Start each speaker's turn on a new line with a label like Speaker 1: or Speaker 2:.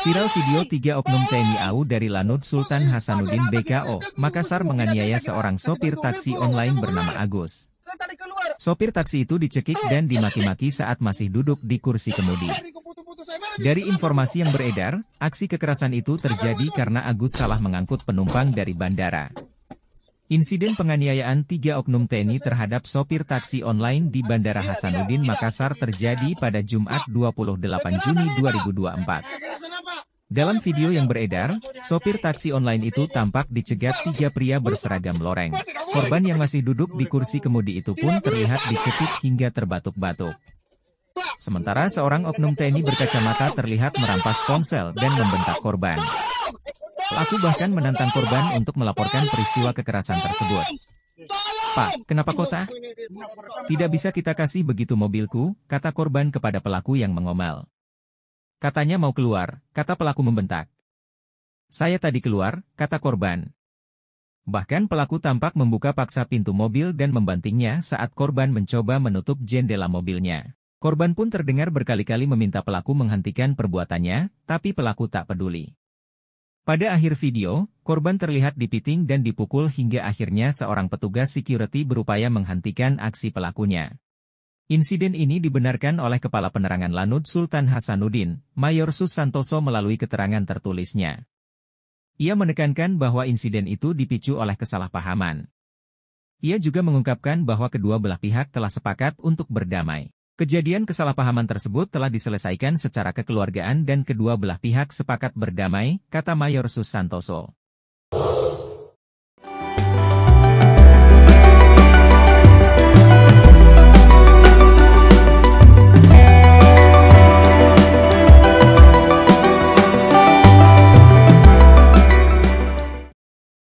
Speaker 1: Viral video tiga oknum TNI AU dari Lanud Sultan Hasanuddin BKO, Makassar menganiaya seorang sopir taksi online bernama Agus. Sopir taksi itu dicekik dan dimaki-maki saat masih duduk di kursi kemudi. Dari informasi yang beredar, aksi kekerasan itu terjadi karena Agus salah mengangkut penumpang dari bandara. Insiden penganiayaan tiga oknum TNI terhadap sopir taksi online di Bandara Hasanuddin Makassar terjadi pada Jumat 28 Juni 2024. Dalam video yang beredar, sopir taksi online itu tampak dicegat tiga pria berseragam loreng. Korban yang masih duduk di kursi kemudi itu pun terlihat dicekik hingga terbatuk-batuk. Sementara seorang oknum TNI berkacamata terlihat merampas ponsel dan membentak korban. Pelaku bahkan menantang korban untuk melaporkan peristiwa kekerasan tersebut. Pak, kenapa kota? Tidak bisa kita kasih begitu mobilku, kata korban kepada pelaku yang mengomel. Katanya mau keluar, kata pelaku membentak. Saya tadi keluar, kata korban. Bahkan pelaku tampak membuka paksa pintu mobil dan membantingnya saat korban mencoba menutup jendela mobilnya. Korban pun terdengar berkali-kali meminta pelaku menghentikan perbuatannya, tapi pelaku tak peduli. Pada akhir video, korban terlihat dipiting dan dipukul hingga akhirnya seorang petugas security berupaya menghentikan aksi pelakunya. Insiden ini dibenarkan oleh Kepala Penerangan Lanud Sultan Hasanuddin, Mayor Susantoso melalui keterangan tertulisnya. Ia menekankan bahwa insiden itu dipicu oleh kesalahpahaman. Ia juga mengungkapkan bahwa kedua belah pihak telah sepakat untuk berdamai. Kejadian kesalahpahaman tersebut telah diselesaikan secara kekeluargaan dan kedua belah pihak sepakat berdamai, kata Mayor Susantoso.